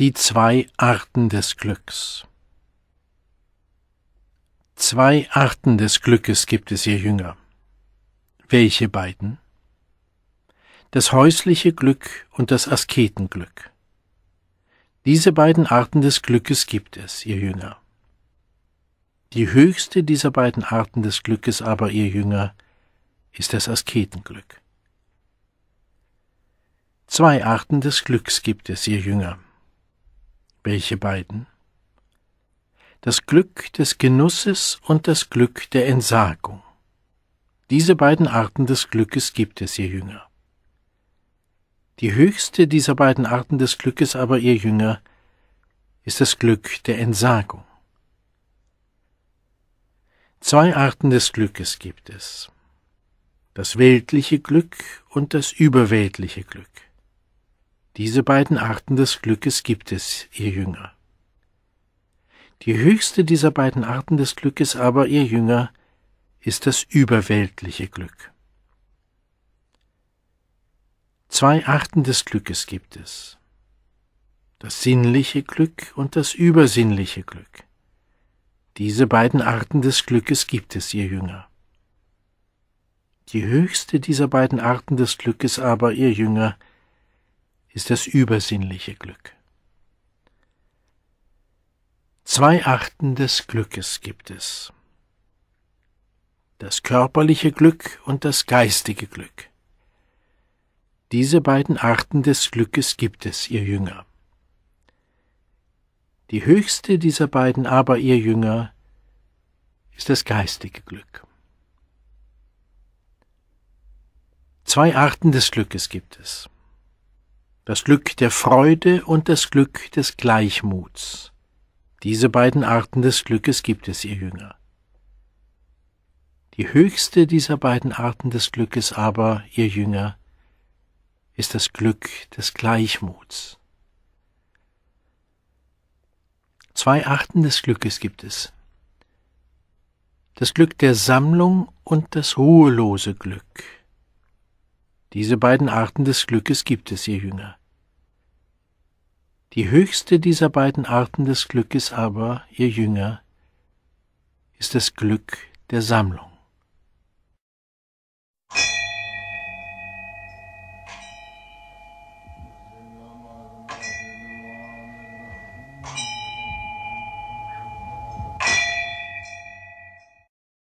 Die zwei Arten des Glücks. Zwei Arten des Glückes gibt es, ihr Jünger. Welche beiden? Das häusliche Glück und das Asketenglück. Diese beiden Arten des Glückes gibt es, ihr Jünger. Die höchste dieser beiden Arten des Glückes aber, ihr Jünger, ist das Asketenglück. Zwei Arten des Glücks gibt es, ihr Jünger. Welche beiden? Das Glück des Genusses und das Glück der Entsagung. Diese beiden Arten des Glückes gibt es, ihr Jünger. Die höchste dieser beiden Arten des Glückes aber, ihr Jünger, ist das Glück der Entsagung. Zwei Arten des Glückes gibt es. Das weltliche Glück und das überweltliche Glück. Diese beiden Arten des Glückes gibt es, ihr Jünger. Die höchste dieser beiden Arten des Glückes aber, ihr Jünger, ist das überweltliche Glück. Zwei Arten des Glückes gibt es. Das sinnliche Glück und das übersinnliche Glück. Diese beiden Arten des Glückes gibt es, ihr Jünger. Die höchste dieser beiden Arten des Glückes aber, ihr Jünger, ist das übersinnliche Glück. Zwei Arten des Glückes gibt es. Das körperliche Glück und das geistige Glück. Diese beiden Arten des Glückes gibt es, ihr Jünger. Die höchste dieser beiden aber, ihr Jünger, ist das geistige Glück. Zwei Arten des Glückes gibt es das Glück der Freude und das Glück des Gleichmuts. Diese beiden Arten des Glückes gibt es, ihr Jünger. Die höchste dieser beiden Arten des Glückes aber, ihr Jünger, ist das Glück des Gleichmuts. Zwei Arten des Glückes gibt es. Das Glück der Sammlung und das ruhelose Glück. Diese beiden Arten des Glückes gibt es, ihr Jünger. Die höchste dieser beiden Arten des Glückes aber, ihr Jünger, ist das Glück der Sammlung.